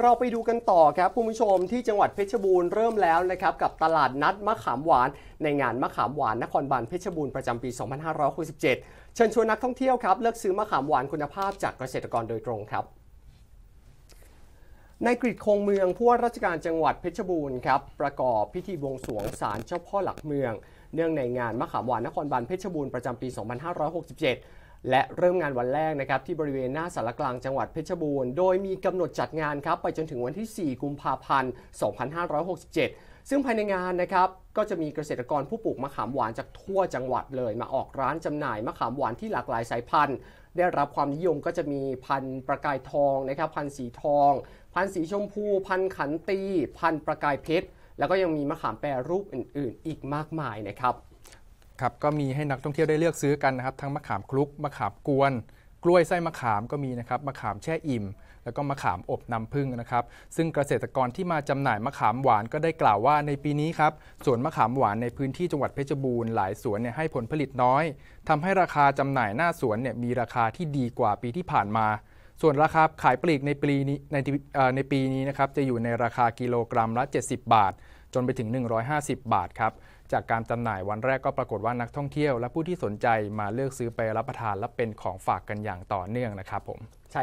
เราไปดูกันต่อครับคุณผู้ชมที่จังหวัดเพชรบูรณ์เริ่มแล้วนะครับกับตลาดนัดมะขามหวาน ในงานมะขามหวานนครบาลเพชรบูรณ์ประจำปี 2567เชิญชวนนักท่องเที่ยวครับเลือกซื้อมะขามหวานคุณภาพจากเกษตรกรโดยตรงครับนายกริดคงเมืองผู้ว่าราชการจังหวัดเพชรบูรณ์ครับประกอบพิธีบวงสรวงศาลเจ้าพ่อหลักเมืองเนื่องในงานมะขามหวานนครบาลเพชรบูรณ์ประจำปี 2567และเริ่มงานวันแรกนะครับที่บริเวณหน้าสารกลางจังหวัดเพชรบูรณ์ โดยมีกำหนดจัดงานครับไปจนถึงวันที่ 4กุมภาพันธ์ 2567 ซึ่งภายในงานนะครับก็จะมีเกษตรกรผู้ปลูกมะขามหวานจากทั่วจังหวัดเลย มาออกร้านจำหน่ายมะขามหวานที่หลากหลายสายพันธุ์ ได้รับความนิยมก็จะมีพันธุ์ประกายทองนะครับ พันธุ์สีทอง พันธุ์สีชมพูพันธุ์ขันตี พันธุ์ประกายเพชรแล้วก็ยังมีมะขามแปรรูปอื่นๆ อีกมากมายนะครับครับก็มีให้นักท่องเที่ยวได้เลือกซื้อกันนะครับทั้งมะขามคลุกมะขามกวน กล้วยไส้มะขามก็มีนะครับมะขามแช่อิ่มแล้วก็มะขามอบน้ำผึ้งนะครับ ซึ่งเกษตรกรที่มาจำหน่ายมะขามหวานก็ได้กล่าวว่าในปีนี้ครับสวนมะขามหวานในพื้นที่จังหวัดเพชรบูรณ์หลายสวนเนี่ยให้ผลผลิตน้อยทำให้ราคาจำหน่ายหน้าสวนเนี่ยมีราคาที่ดีกว่าปีที่ผ่านมาส่วนราคาขายปลีกในปีนี้ในในปีนี้นะครับจะอยู่ในราคากิโลกรัมละ 70 บาท จนไปถึง 150 บาทครับ จากการจำหน่ายวันแรกก็ปรากฏว่านักท่องเที่ยวและผู้ที่สนใจมาเลือกซื้อไปรับประทานและเป็นของฝากกันอย่างต่อเนื่องนะครับผมใช่